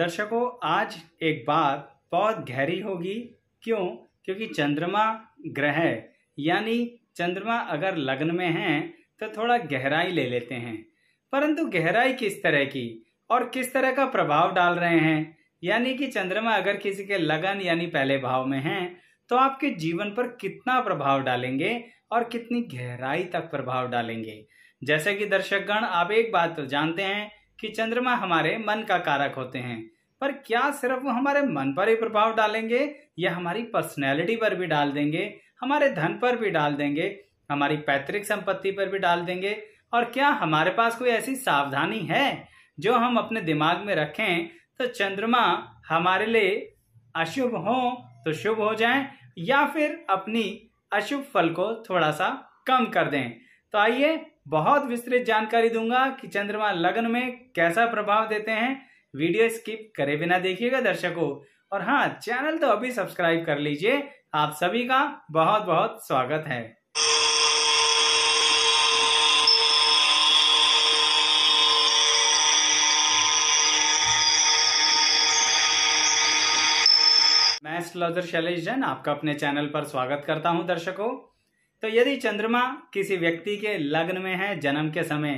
दर्शकों आज एक बात बहुत गहरी होगी क्यों क्योंकि चंद्रमा ग्रह यानी चंद्रमा अगर लग्न में है तो थोड़ा गहराई ले लेते हैं परंतु गहराई किस तरह की और किस तरह का प्रभाव डाल रहे हैं यानी कि चंद्रमा अगर किसी के लगन यानी पहले भाव में है तो आपके जीवन पर कितना प्रभाव डालेंगे और कितनी गहराई तक प्रभाव डालेंगे जैसे कि दर्शकगण आप एक बात तो जानते हैं कि चंद्रमा हमारे मन का कारक होते हैं पर क्या सिर्फ वो हमारे मन पर ही प्रभाव डालेंगे या हमारी पर्सनैलिटी पर भी डाल देंगे हमारे धन पर भी डाल देंगे हमारी पैतृक संपत्ति पर भी डाल देंगे और क्या हमारे पास कोई ऐसी सावधानी है जो हम अपने दिमाग में रखें तो चंद्रमा हमारे लिए अशुभ हो तो शुभ हो जाए या फिर अपनी अशुभ फल को थोड़ा सा कम कर दें तो आइए बहुत विस्तृत जानकारी दूंगा कि चंद्रमा लग्न में कैसा प्रभाव देते हैं वीडियो स्किप करे बिना देखिएगा दर्शकों और हाँ चैनल तो अभी सब्सक्राइब कर लीजिए आप सभी का बहुत बहुत स्वागत है मैं एस्ट्रोलॉजर शैलेश जैन आपका अपने चैनल पर स्वागत करता हूं दर्शकों तो यदि चंद्रमा किसी व्यक्ति के लग्न में है जन्म के समय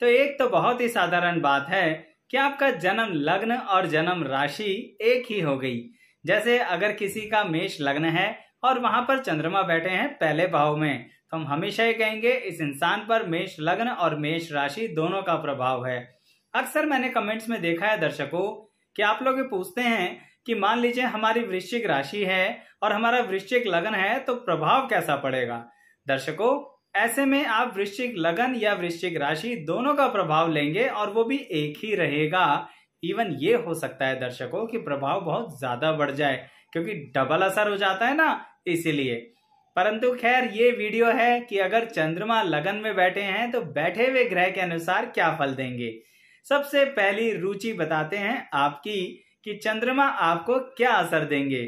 तो एक तो बहुत ही साधारण बात है कि आपका जन्म लग्न और जन्म राशि एक ही हो गई जैसे अगर किसी का मेष लग्न है और वहां पर चंद्रमा बैठे हैं पहले भाव में तो हम हमेशा ही कहेंगे इस इंसान पर मेष लग्न और मेष राशि दोनों का प्रभाव है अक्सर मैंने कमेंट्स में देखा है दर्शकों कि आप लोग पूछते हैं कि मान लीजिए हमारी वृश्चिक राशि है और हमारा वृश्चिक लग्न है तो प्रभाव कैसा पड़ेगा दर्शकों ऐसे में आप वृश्चिक लगन या वृश्चिक राशि दोनों का प्रभाव लेंगे और वो भी एक ही रहेगा इवन ये हो सकता है दर्शकों कि प्रभाव बहुत ज्यादा बढ़ जाए क्योंकि डबल असर हो जाता है ना इसीलिए परंतु खैर ये वीडियो है कि अगर चंद्रमा लगन में बैठे हैं तो बैठे हुए ग्रह के अनुसार क्या फल देंगे सबसे पहली रुचि बताते हैं आपकी कि चंद्रमा आपको क्या असर देंगे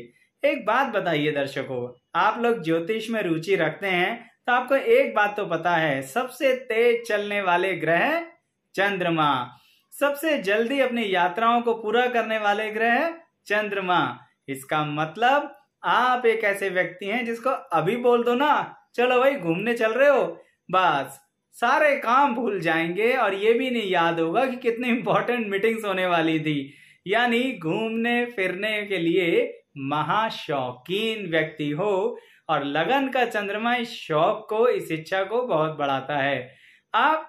एक बात बताइए दर्शकों आप लोग ज्योतिष में रुचि रखते हैं तो आपको एक बात तो पता है सबसे तेज चलने वाले ग्रह चंद्रमा सबसे जल्दी अपनी यात्राओं को पूरा करने वाले ग्रह चंद्रमा इसका मतलब आप एक ऐसे व्यक्ति हैं जिसको अभी बोल दो ना चलो भाई घूमने चल रहे हो बस सारे काम भूल जाएंगे और ये भी नहीं याद होगा कि कितनी इंपॉर्टेंट मीटिंग्स होने वाली थी यानी घूमने फिरने के लिए महाशौकीन व्यक्ति हो और लगन का चंद्रमा इस शौक को इस इच्छा को बहुत बढ़ाता है आप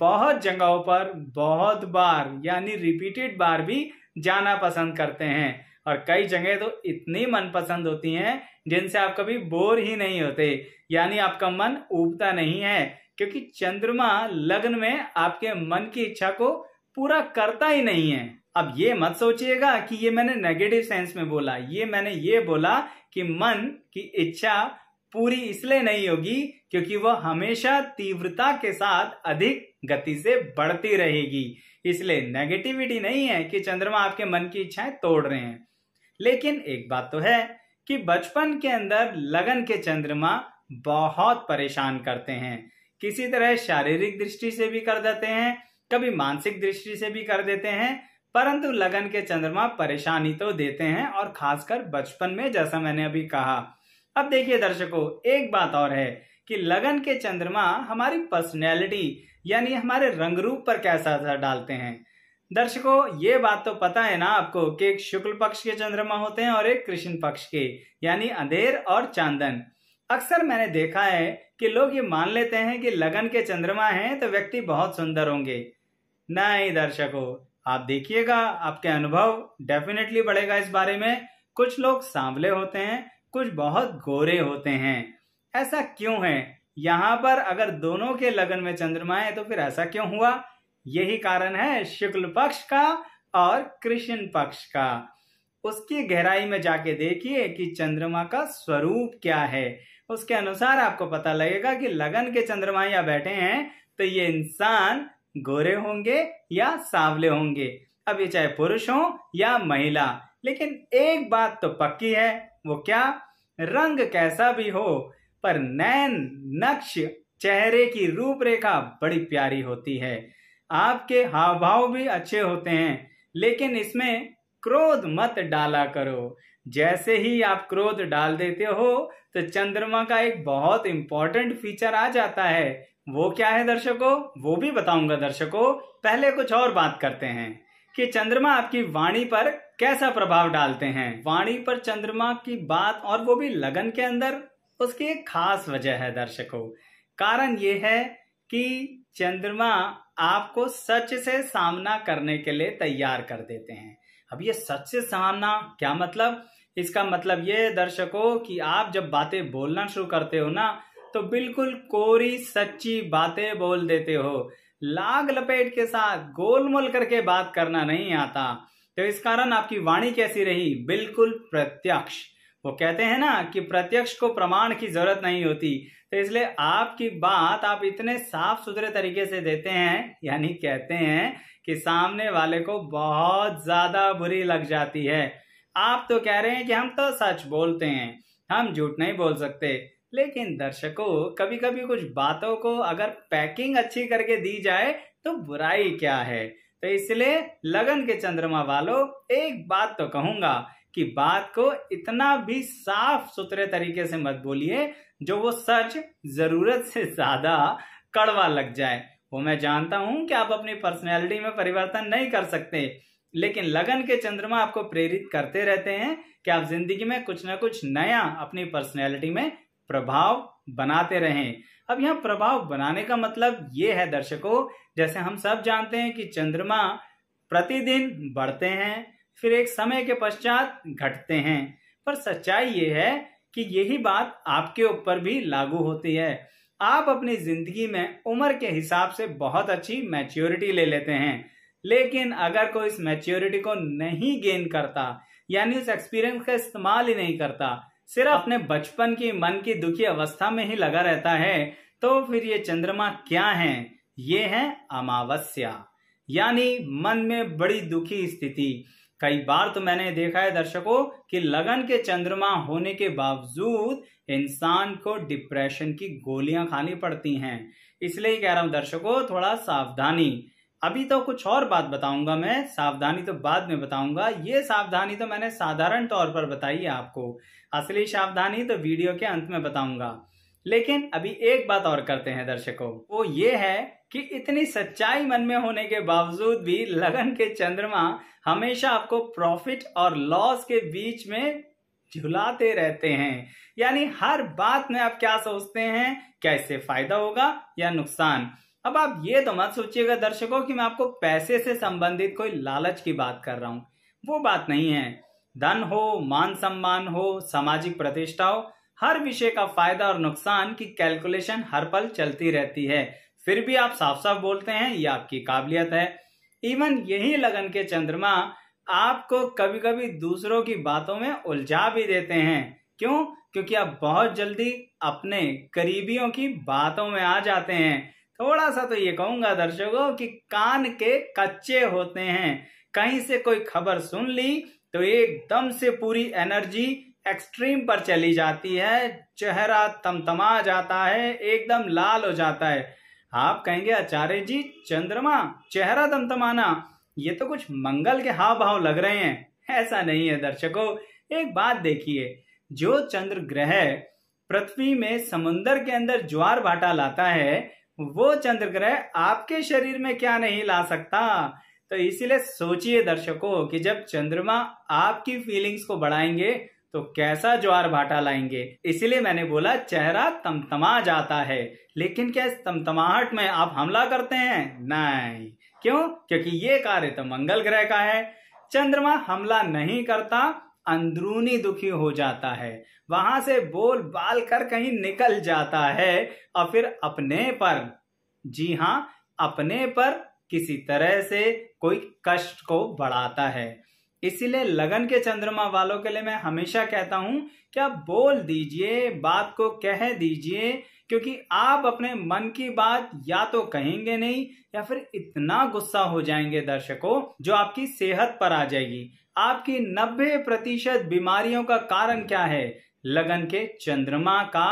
बहुत जगहों पर बहुत बार यानी रिपीटेड बार भी जाना पसंद करते हैं और कई जगह तो इतनी मनपसंद होती हैं जिनसे आप कभी बोर ही नहीं होते यानी आपका मन उबता नहीं है क्योंकि चंद्रमा लग्न में आपके मन की इच्छा को पूरा करता ही नहीं है अब ये मत सोचिएगा कि ये मैंने नेगेटिव सेंस में बोला ये मैंने ये बोला कि मन की इच्छा पूरी इसलिए नहीं होगी क्योंकि वह हमेशा तीव्रता के साथ अधिक गति से बढ़ती रहेगी इसलिए नेगेटिविटी नहीं है कि चंद्रमा आपके मन की इच्छाएं तोड़ रहे हैं लेकिन एक बात तो है कि बचपन के अंदर लगन के चंद्रमा बहुत परेशान करते हैं किसी तरह शारीरिक दृष्टि से भी कर देते हैं कभी मानसिक दृष्टि से भी कर देते हैं परंतु लगन के चंद्रमा परेशानी तो देते हैं और खासकर बचपन में जैसा मैंने अभी कहा अब देखिए दर्शकों एक बात और है कि लगन के चंद्रमा हमारी पर्सनैलिटी यानी हमारे रंग रूप पर कैसा असर डालते हैं दर्शकों ये बात तो पता है ना आपको कि एक शुक्ल पक्ष के चंद्रमा होते हैं और एक कृष्ण पक्ष के यानी अंधेर और चांदन अक्सर मैंने देखा है कि लोग ये मान लेते हैं कि लगन के चंद्रमा हैं तो व्यक्ति बहुत सुंदर होंगे नहीं दर्शकों आप देखिएगा आपके अनुभव डेफिनेटली बढ़ेगा इस बारे में कुछ लोग सांवले होते हैं कुछ बहुत गोरे होते हैं ऐसा क्यों है यहाँ पर अगर दोनों के लगन में चंद्रमा है तो फिर ऐसा क्यों हुआ यही कारण है शुक्ल पक्ष का और कृष्ण पक्ष का उसकी गहराई में जाके देखिए कि चंद्रमा का स्वरूप क्या है उसके अनुसार आपको पता लगेगा कि लगन के चंद्रमा या बैठे हैं तो ये इंसान गोरे होंगे या सांवले होंगे अब ये चाहे पुरुष हो या महिला लेकिन एक बात तो पक्की है वो क्या रंग कैसा भी हो पर नैन नक्श चेहरे की रूपरेखा बड़ी प्यारी होती है आपके हाव भाव भी अच्छे होते हैं लेकिन इसमें क्रोध मत डाला करो जैसे ही आप क्रोध डाल देते हो तो चंद्रमा का एक बहुत इंपॉर्टेंट फीचर आ जाता है वो क्या है दर्शकों वो भी बताऊंगा दर्शकों पहले कुछ और बात करते हैं कि चंद्रमा आपकी वाणी पर कैसा प्रभाव डालते हैं वाणी पर चंद्रमा की बात और वो भी लगन के अंदर उसकी एक खास वजह है दर्शकों कारण ये है कि चंद्रमा आपको सच से सामना करने के लिए तैयार कर देते हैं अब ये सच से सामना क्या मतलब इसका मतलब ये दर्शकों कि आप जब बातें बोलना शुरू करते हो ना तो बिल्कुल कोरी सच्ची बातें बोल देते हो लाग लपेट के साथ गोलमोल करके बात करना नहीं आता तो इस कारण आपकी वाणी कैसी रही बिल्कुल प्रत्यक्ष वो कहते हैं ना कि प्रत्यक्ष को प्रमाण की जरूरत नहीं होती तो इसलिए आपकी बात आप इतने साफ सुथरे तरीके से देते हैं यानी कहते हैं कि सामने वाले को बहुत ज्यादा बुरी लग जाती है आप तो कह रहे हैं कि हम तो सच बोलते हैं हम झूठ नहीं बोल सकते लेकिन दर्शकों कभी कभी कुछ बातों को अगर पैकिंग अच्छी करके दी जाए तो बुराई क्या है तो इसलिए लगन के चंद्रमा वालों एक बात तो कहूंगा कि बात को इतना भी साफ सुथरे तरीके से मत बोलिए जो वो सच जरूरत से ज्यादा कड़वा लग जाए वो मैं जानता हूं कि आप अपनी पर्सनैलिटी में परिवर्तन नहीं कर सकते लेकिन लगन के चंद्रमा आपको प्रेरित करते रहते हैं कि आप जिंदगी में कुछ ना कुछ नया अपनी पर्सनैलिटी में प्रभाव बनाते रहें अब यहाँ प्रभाव बनाने का मतलब ये है दर्शकों जैसे हम सब जानते हैं कि चंद्रमा प्रतिदिन बढ़ते हैं फिर एक समय के पश्चात घटते हैं पर सच्चाई ये है कि यही बात आपके ऊपर भी लागू होती है आप अपनी जिंदगी में उम्र के हिसाब से बहुत अच्छी मैच्योरिटी ले लेते हैं लेकिन अगर कोई इस मैच्योरिटी को नहीं गेन करता यानी उस एक्सपीरियंस का इस्तेमाल ही नहीं करता सिर्फ हाँ। अपने बचपन की मन की दुखी अवस्था में ही लगा रहता है तो फिर ये चंद्रमा क्या है ये है अमावस्या यानी मन में बड़ी दुखी स्थिति कई बार तो मैंने देखा है दर्शकों कि लगन के चंद्रमा होने के बावजूद इंसान को डिप्रेशन की गोलियां खानी पड़ती हैं इसलिए कह रहा हूं दर्शकों थोड़ा सावधानी अभी तो कुछ और बात बताऊंगा मैं सावधानी तो बाद में बताऊंगा ये सावधानी तो मैंने साधारण तौर पर बताई है आपको असली सावधानी तो वीडियो के अंत में बताऊंगा लेकिन अभी एक बात और करते हैं दर्शकों वो ये है कि इतनी सच्चाई मन में होने के बावजूद भी लगन के चंद्रमा हमेशा आपको प्रॉफिट और लॉस के बीच में झुलाते रहते हैं यानी हर बात में आप क्या सोचते हैं क्या इससे फायदा होगा या नुकसान अब आप ये तो मत सोचिएगा दर्शकों कि मैं आपको पैसे से संबंधित कोई लालच की बात कर रहा हूं वो बात नहीं है धन हो मान सम्मान हो सामाजिक प्रतिष्ठा हो हर विषय का फायदा और नुकसान की कैलकुलेशन हर पल चलती रहती है फिर भी आप साफ साफ बोलते हैं ये आपकी काबिलियत है इवन यही लगन के चंद्रमा आपको कभी कभी दूसरों की बातों में उलझा भी देते हैं क्यों क्योंकि आप बहुत जल्दी अपने करीबियों की बातों में आ जाते हैं थोड़ा सा तो ये कहूंगा दर्शकों कि कान के कच्चे होते हैं कहीं से कोई खबर सुन ली तो एकदम से पूरी एनर्जी एक्सट्रीम पर चली जाती है चेहरा तमतमा जाता है एकदम लाल हो जाता है आप कहेंगे आचार्य जी चंद्रमा चेहरा तमतमाना ये तो कुछ मंगल के हाव भाव लग रहे हैं ऐसा नहीं है दर्शकों एक बात देखिए जो चंद्र ग्रह पृथ्वी में समुन्दर के अंदर ज्वार भाटा लाता है वो चंद्र ग्रह आपके शरीर में क्या नहीं ला सकता तो इसीलिए सोचिए दर्शकों कि जब चंद्रमा आपकी फीलिंग्स को बढ़ाएंगे तो कैसा ज्वार भाटा लाएंगे इसीलिए मैंने बोला चेहरा तमतमा जाता है लेकिन क्या इस तमतमाहट में आप हमला करते हैं नहीं क्यों क्योंकि ये कार्य तो मंगल ग्रह का है चंद्रमा हमला नहीं करता अंदरूनी दुखी हो जाता है वहां से बोल बाल कर कहीं निकल जाता है और फिर अपने पर जी हाँ अपने पर किसी तरह से कोई कष्ट को बढ़ाता है इसीलिए लगन के चंद्रमा वालों के लिए मैं हमेशा कहता हूं कि आप बोल दीजिए बात को कह दीजिए क्योंकि आप अपने मन की बात या तो कहेंगे नहीं या फिर इतना गुस्सा हो जाएंगे दर्शकों जो आपकी सेहत पर आ जाएगी आपकी 90 प्रतिशत बीमारियों का कारण क्या है लगन के चंद्रमा का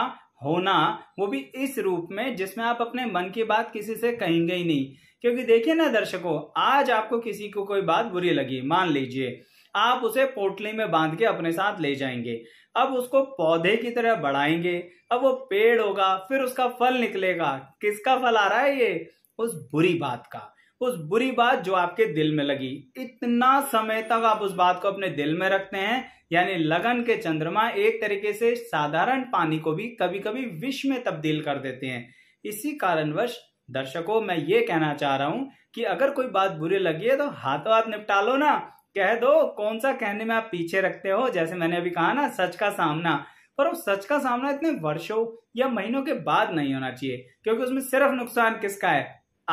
होना वो भी इस रूप में जिसमें आप अपने मन की बात किसी से कहेंगे ही नहीं क्योंकि देखिए ना दर्शकों आज आपको किसी को कोई बात बुरी लगी मान लीजिए आप उसे पोटली में बांध के अपने साथ ले जाएंगे अब उसको पौधे की तरह बढ़ाएंगे अब वो पेड़ होगा फिर उसका फल निकलेगा किसका फल आ रहा है ये उस बुरी बात का उस बुरी बात जो आपके दिल में लगी इतना समय तक आप उस बात को अपने दिल में रखते हैं यानी लगन के चंद्रमा एक तरीके से साधारण पानी को भी कभी कभी विष में तब्दील कर देते हैं इसी कारणवश दर्शकों मैं ये कहना चाह रहा हूं कि अगर कोई बात बुरी लगी है तो हाथों हाथ निपटा लो ना कह दो कौन सा कहने में आप पीछे रखते हो जैसे मैंने अभी कहा ना सच का सामना पर उस सच का सामना इतने वर्षों या महीनों के बाद नहीं होना चाहिए क्योंकि उसमें सिर्फ नुकसान किसका है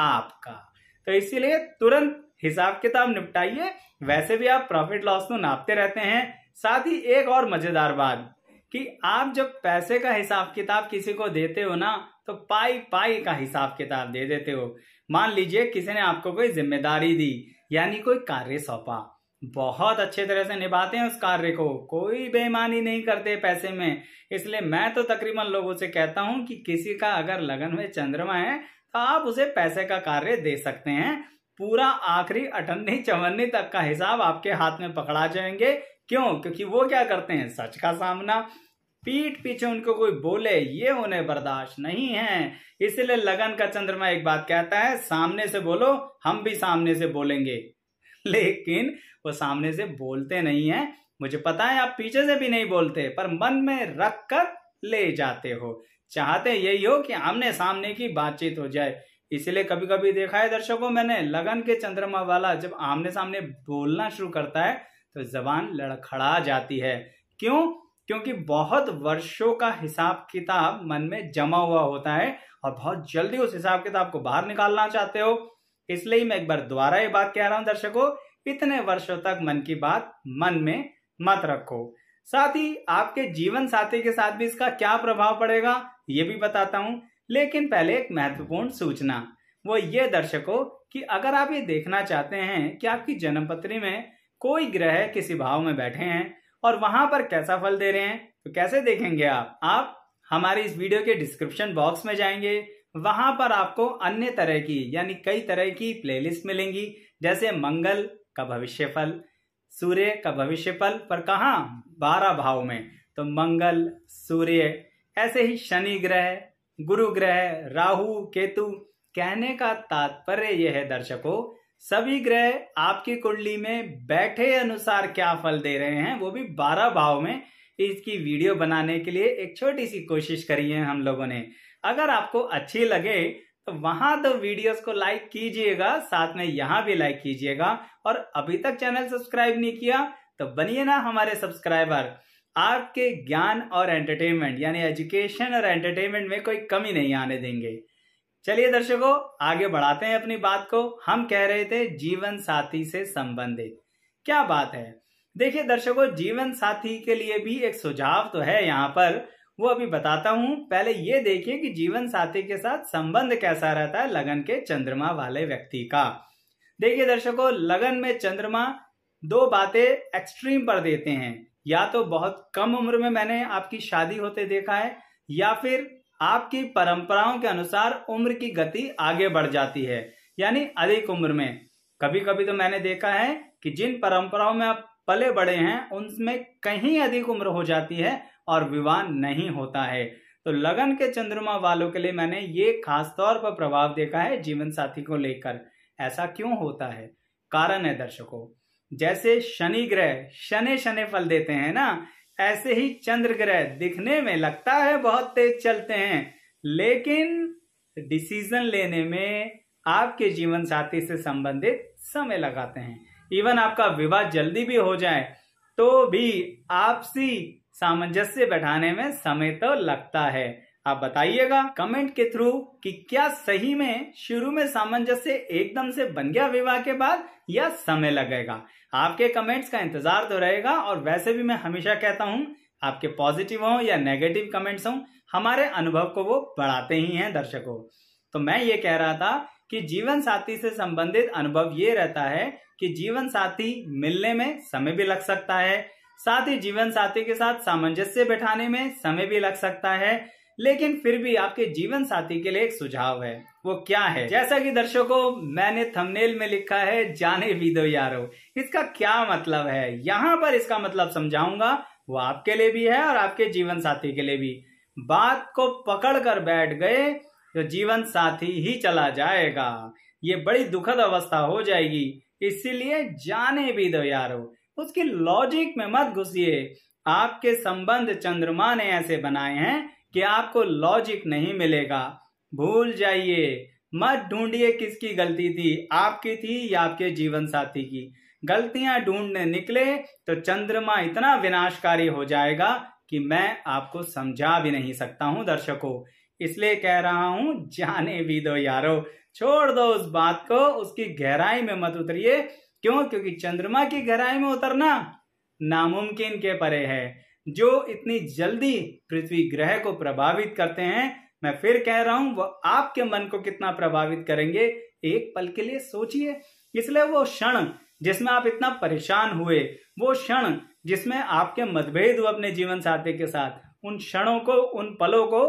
आपका तो इसीलिए तुरंत हिसाब किताब निपटाइए वैसे भी आप प्रॉफिट लॉस तो नापते रहते हैं साथ ही एक और मजेदार बात कि आप जब पैसे का हिसाब किताब किसी को देते हो ना तो पाई पाई का हिसाब किताब दे देते हो मान लीजिए किसी ने आपको कोई जिम्मेदारी दी यानी कोई कार्य सौंपा बहुत अच्छे तरह से निभाते हैं उस कार्य को कोई बेईमानी नहीं करते पैसे में इसलिए मैं तो तकरीबन लोगों से कहता हूं कि किसी का अगर लगन में चंद्रमा है तो आप उसे पैसे का कार्य दे सकते हैं पूरा आखिरी अठन्नी चवन्नी तक का हिसाब आपके हाथ में पकड़ा जाएंगे क्यों क्योंकि वो क्या करते हैं सच का सामना पीठ पीछे उनको कोई बोले ये उन्हें बर्दाश्त नहीं है इसलिए लगन का चंद्रमा एक बात कहता है सामने से बोलो हम भी सामने से बोलेंगे लेकिन वो सामने से बोलते नहीं है मुझे पता है आप पीछे से भी नहीं बोलते पर मन में रख कर ले जाते हो चाहते यही हो कि आमने सामने की बातचीत हो जाए इसलिए कभी कभी देखा है दर्शकों मैंने लगन के चंद्रमा वाला जब आमने सामने बोलना शुरू करता है तो जबान लड़खड़ा जाती है क्यों क्योंकि बहुत वर्षों का हिसाब किताब मन में जमा हुआ होता है और बहुत जल्दी उस हिसाब किताब को बाहर निकालना चाहते हो इसलिए मैं एक बार दोबारा ये बात कह रहा हूं दर्शकों इतने वर्षों तक मन की बात मन में मत रखो साथ ही आपके जीवन साथी के साथ भी इसका क्या प्रभाव पड़ेगा ये भी बताता हूँ लेकिन पहले एक महत्वपूर्ण सूचना वो ये दर्शकों कि अगर आप ये देखना चाहते हैं कि आपकी जन्मपत्री में कोई ग्रह किसी भाव में बैठे हैं और वहां पर कैसा फल दे रहे हैं तो कैसे देखेंगे आप आप हमारी इस वीडियो के डिस्क्रिप्शन बॉक्स में जाएंगे वहां पर आपको अन्य तरह की यानी कई तरह की प्लेलिस्ट मिलेंगी जैसे मंगल का भविष्य फल सूर्य का भविष्य फल पर कहा बारह भाव में तो मंगल सूर्य ऐसे ही शनि ग्रह गुरु ग्रह राहु केतु कहने का तात्पर्य यह है दर्शकों सभी ग्रह आपकी कुंडली में बैठे अनुसार क्या फल दे रहे हैं वो भी बारह भाव में इसकी वीडियो बनाने के लिए एक छोटी सी कोशिश करी है हम लोगों ने अगर आपको अच्छी लगे तो वहां तो वीडियोस को लाइक कीजिएगा साथ में यहां भी लाइक कीजिएगा और अभी तक चैनल सब्सक्राइब नहीं किया तो बनिए ना हमारे सब्सक्राइबर आपके ज्ञान और एंटरटेनमेंट यानी एजुकेशन और एंटरटेनमेंट में कोई कमी नहीं आने देंगे चलिए दर्शकों आगे बढ़ाते हैं अपनी बात को हम कह रहे थे जीवन साथी से संबंधित क्या बात है देखिए दर्शकों जीवन साथी के लिए भी एक सुझाव तो है यहाँ पर वो अभी बताता हूं पहले ये देखिए कि जीवन साथी के साथ संबंध कैसा रहता है लगन के चंद्रमा वाले व्यक्ति का देखिए दर्शकों लगन में चंद्रमा दो बातें एक्सट्रीम पर देते हैं या तो बहुत कम उम्र में मैंने आपकी शादी होते देखा है या फिर आपकी परंपराओं के अनुसार उम्र की गति आगे बढ़ जाती है यानी अधिक उम्र में कभी कभी तो मैंने देखा है कि जिन परंपराओं में आप पले बड़े हैं उनमें कहीं अधिक उम्र हो जाती है और विवाह नहीं होता है तो लगन के चंद्रमा वालों के लिए मैंने ये खास तौर पर प्रभाव देखा है जीवन साथी को लेकर ऐसा क्यों होता है कारण है दर्शकों जैसे शनि ग्रह शनि शनि फल देते हैं ना ऐसे ही चंद्र ग्रह दिखने में लगता है बहुत तेज चलते हैं लेकिन डिसीजन लेने में आपके जीवन साथी से संबंधित समय लगाते हैं इवन आपका विवाह जल्दी भी हो जाए तो भी आपसी सामंजस्य बैठाने में समय तो लगता है आप बताइएगा कमेंट के थ्रू कि क्या सही में शुरू में सामंजस्य एकदम से बन गया विवाह के बाद या समय लगेगा आपके कमेंट्स का इंतजार तो रहेगा और वैसे भी मैं हमेशा कहता हूं आपके पॉजिटिव हों या नेगेटिव कमेंट्स हों हमारे अनुभव को वो बढ़ाते ही हैं दर्शकों तो मैं ये कह रहा था कि जीवन साथी से संबंधित अनुभव ये रहता है कि जीवन साथी मिलने में समय भी लग सकता है साथ ही जीवन साथी के साथ सामंजस्य बैठाने में समय भी लग सकता है लेकिन फिर भी आपके जीवन साथी के लिए एक सुझाव है वो क्या है जैसा कि दर्शकों मैंने थंबनेल में लिखा है जाने भी दो यारो इसका क्या मतलब है यहाँ पर इसका मतलब समझाऊंगा वो आपके लिए भी है और आपके जीवन साथी के लिए भी बात को पकड़ कर बैठ गए तो जीवन साथी ही चला जाएगा ये बड़ी दुखद अवस्था हो जाएगी इसीलिए जाने भी दो यारो उसकी लॉजिक में मत घुसिए आपके संबंध चंद्रमा ने ऐसे बनाए हैं कि आपको लॉजिक नहीं मिलेगा भूल जाइए मत ढूंढिए किसकी गलती थी आपकी थी या आपके जीवन साथी की गलतियां ढूंढने निकले तो चंद्रमा इतना विनाशकारी हो जाएगा कि मैं आपको समझा भी नहीं सकता हूं दर्शकों इसलिए कह रहा हूं जाने भी दो यारो छोड़ दो उस बात को उसकी गहराई में मत उतरिए क्यों क्योंकि चंद्रमा की गहराई में उतरना नामुमकिन के परे है जो इतनी जल्दी पृथ्वी ग्रह को प्रभावित करते हैं मैं फिर कह रहा हूं वो आपके मन को कितना प्रभावित करेंगे एक पल के लिए सोचिए इसलिए वो क्षण जिसमें आप इतना परेशान हुए वो क्षण जिसमें आपके मतभेद हुए अपने जीवन साथी के साथ उन क्षणों को उन पलों को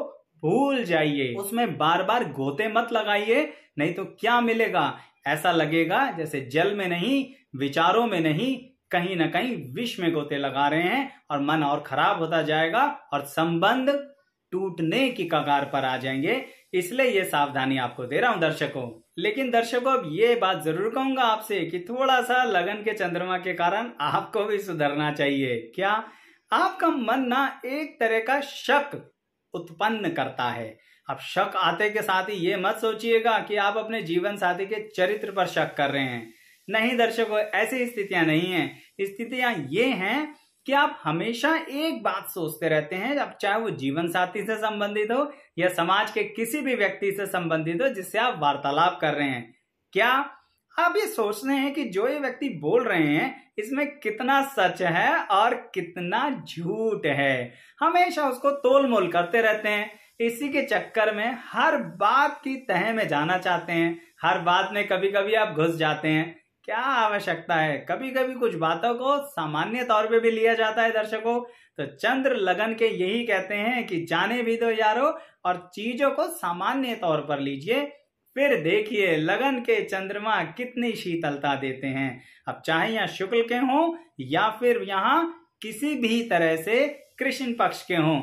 भूल जाइए उसमें बार बार गोते मत लगाइए नहीं तो क्या मिलेगा ऐसा लगेगा जैसे जल में नहीं विचारों में नहीं कहीं ना कहीं विष में गोते लगा रहे हैं और मन और खराब होता जाएगा और संबंध टूटने की कगार पर आ जाएंगे इसलिए ये सावधानी आपको दे रहा हूं दर्शकों लेकिन दर्शकों अब ये बात जरूर कहूंगा आपसे कि थोड़ा सा लगन के चंद्रमा के कारण आपको भी सुधरना चाहिए क्या आपका मन ना एक तरह का शक उत्पन्न करता है अब शक आते के साथ ही ये मत सोचिएगा कि आप अपने जीवन साथी के चरित्र पर शक कर रहे हैं नहीं दर्शकों ऐसी स्थितियां नहीं है स्थितियां ये हैं कि आप हमेशा एक बात सोचते रहते हैं अब चाहे वो जीवन साथी से संबंधित हो या समाज के किसी भी व्यक्ति से संबंधित हो जिससे आप वार्तालाप कर रहे हैं क्या आप ये सोच रहे हैं कि जो ये व्यक्ति बोल रहे हैं इसमें कितना सच है और कितना झूठ है हमेशा उसको तोल मोल करते रहते हैं इसी के चक्कर में हर बात की तह में जाना चाहते हैं हर बात में कभी कभी आप घुस जाते हैं क्या आवश्यकता है कभी कभी कुछ बातों को सामान्य तौर पे भी लिया जाता है दर्शकों तो चंद्र लगन के यही कहते हैं कि जाने भी दो यारो और चीजों को सामान्य तौर पर लीजिए फिर देखिए लगन के चंद्रमा कितनी शीतलता देते हैं अब चाहे यहाँ शुक्ल के हों या फिर यहाँ किसी भी तरह से कृष्ण पक्ष के हों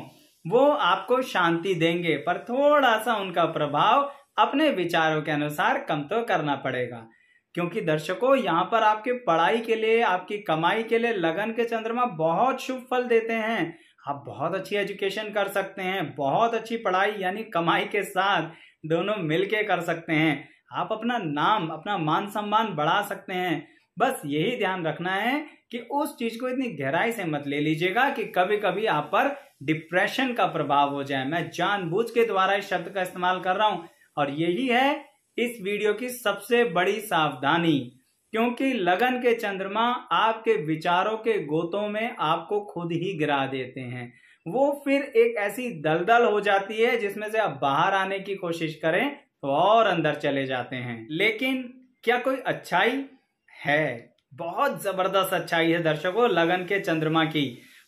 वो आपको शांति देंगे पर थोड़ा सा उनका प्रभाव अपने विचारों के अनुसार कम तो करना पड़ेगा क्योंकि दर्शकों यहाँ पर आपके पढ़ाई के लिए आपकी कमाई के लिए लगन के चंद्रमा बहुत शुभ फल देते हैं आप बहुत अच्छी एजुकेशन कर सकते हैं बहुत अच्छी पढ़ाई यानी कमाई के साथ दोनों मिलके कर सकते हैं आप अपना नाम अपना मान सम्मान बढ़ा सकते हैं बस यही ध्यान रखना है कि उस चीज को इतनी गहराई से मत ले लीजिएगा कि कभी कभी आप पर डिप्रेशन का प्रभाव हो जाए मैं जानबूझ के द्वारा इस शब्द का इस्तेमाल कर रहा हूं और यही है इस वीडियो की सबसे बड़ी सावधानी क्योंकि लगन के चंद्रमा आपके विचारों के गोतों में आपको खुद ही गिरा देते हैं वो फिर एक ऐसी दलदल हो जाती है जिसमें से आप बाहर आने की कोशिश करें तो और अंदर चले जाते हैं लेकिन क्या कोई अच्छाई है बहुत जबरदस्त अच्छाई है दर्शकों लगन के चंद्रमा की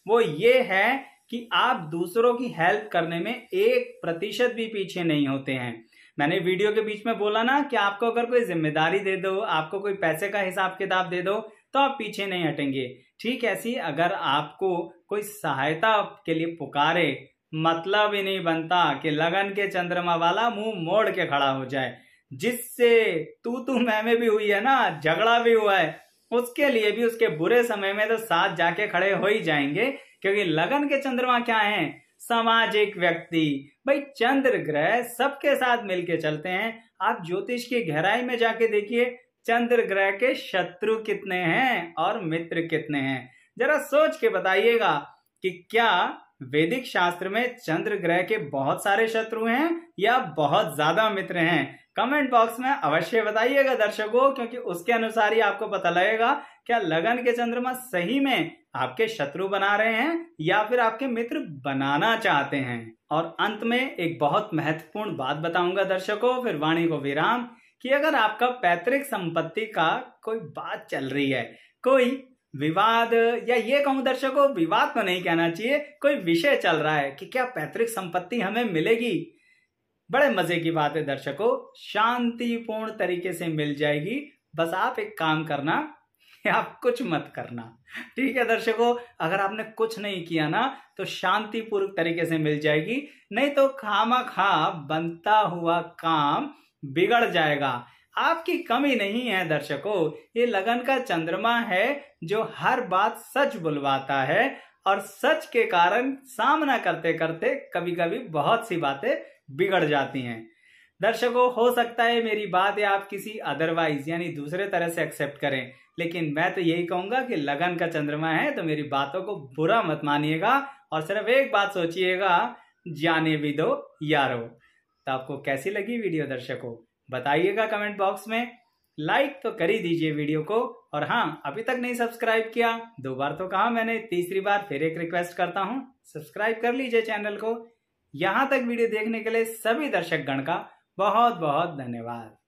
वो ये है कि आप दूसरों की हेल्प करने में एक प्रतिशत भी पीछे नहीं होते हैं मैंने वीडियो के बीच में बोला ना कि आपको अगर कोई जिम्मेदारी दे दो आपको कोई पैसे का हिसाब किताब दे दो तो आप पीछे नहीं हटेंगे ठीक ऐसी अगर आपको कोई सहायता के लिए पुकारे मतलब ही नहीं बनता कि लगन के चंद्रमा वाला मुंह मोड़ के खड़ा हो जाए जिससे तू तू मैं भी हुई है ना झगड़ा भी हुआ है उसके लिए भी उसके बुरे समय में तो साथ जाके खड़े हो ही जाएंगे क्योंकि लगन के चंद्रमा क्या है सामाजिक व्यक्ति भाई चंद्र ग्रह सबके साथ मिलके चलते हैं आप ज्योतिष की गहराई में जाके देखिए चंद्र ग्रह के शत्रु कितने हैं और मित्र कितने हैं जरा सोच के बताइएगा कि क्या वैदिक शास्त्र में चंद्र ग्रह के बहुत सारे शत्रु हैं या बहुत ज्यादा मित्र हैं कमेंट बॉक्स में अवश्य बताइएगा दर्शकों क्योंकि उसके अनुसार ही आपको पता लगेगा क्या लगन के चंद्रमा सही में आपके शत्रु बना रहे हैं या फिर आपके मित्र बनाना चाहते हैं और अंत में एक बहुत महत्वपूर्ण बात बताऊंगा दर्शकों फिर वाणी को विराम कि अगर आपका पैतृक संपत्ति का कोई बात चल रही है कोई विवाद या ये कहूं दर्शकों विवाद तो नहीं कहना चाहिए कोई विषय चल रहा है कि क्या पैतृक संपत्ति हमें मिलेगी बड़े मजे की बात है दर्शकों शांतिपूर्ण तरीके से मिल जाएगी बस आप एक काम करना आप कुछ मत करना ठीक है दर्शकों अगर आपने कुछ नहीं किया ना तो शांतिपूर्वक तरीके से मिल जाएगी नहीं तो खामा खा बनता हुआ काम बिगड़ जाएगा आपकी कमी नहीं है दर्शकों ये लगन का चंद्रमा है जो हर बात सच बुलवाता है और सच के कारण सामना करते करते कभी कभी बहुत सी बातें बिगड़ जाती हैं दर्शकों हो सकता है मेरी बात या आप किसी अदरवाइज यानी दूसरे तरह से एक्सेप्ट करें लेकिन मैं तो यही कहूंगा कि लगन का चंद्रमा है तो मेरी बातों को बुरा मत मानिएगा और सिर्फ एक बात सोचिएगा जाने भी दो यारो तो आपको कैसी लगी वीडियो दर्शकों बताइएगा कमेंट बॉक्स में लाइक तो कर ही दीजिए वीडियो को और हाँ अभी तक नहीं सब्सक्राइब किया दो बार तो कहा मैंने तीसरी बार फिर एक रिक्वेस्ट करता हूँ सब्सक्राइब कर लीजिए चैनल को यहाँ तक वीडियो देखने के लिए सभी दर्शक गण का बहुत बहुत धन्यवाद